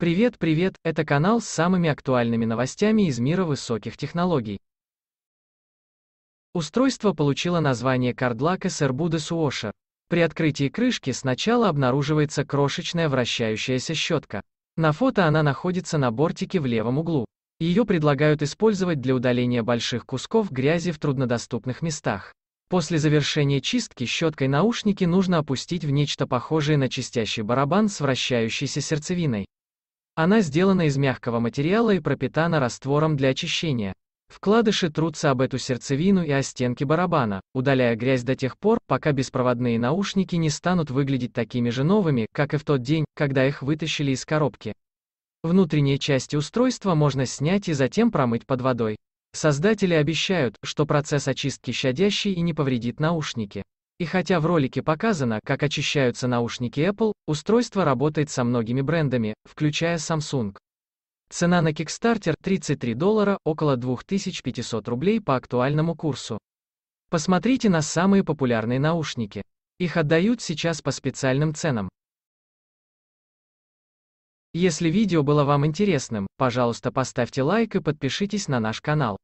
Привет, привет, это канал с самыми актуальными новостями из мира высоких технологий. Устройство получило название Cardlac SRBUDA Suosher. При открытии крышки сначала обнаруживается крошечная вращающаяся щетка. На фото она находится на бортике в левом углу. Ее предлагают использовать для удаления больших кусков грязи в труднодоступных местах. После завершения чистки щеткой наушники нужно опустить в нечто похожее на чистящий барабан с вращающейся сердцевиной. Она сделана из мягкого материала и пропитана раствором для очищения. Вкладыши трутся об эту сердцевину и о стенки барабана, удаляя грязь до тех пор, пока беспроводные наушники не станут выглядеть такими же новыми, как и в тот день, когда их вытащили из коробки. Внутренние части устройства можно снять и затем промыть под водой. Создатели обещают, что процесс очистки щадящий и не повредит наушники. И хотя в ролике показано, как очищаются наушники Apple, устройство работает со многими брендами, включая Samsung. Цена на Kickstarter 33 доллара, около 2500 рублей по актуальному курсу. Посмотрите на самые популярные наушники. Их отдают сейчас по специальным ценам. Если видео было вам интересным, пожалуйста поставьте лайк и подпишитесь на наш канал.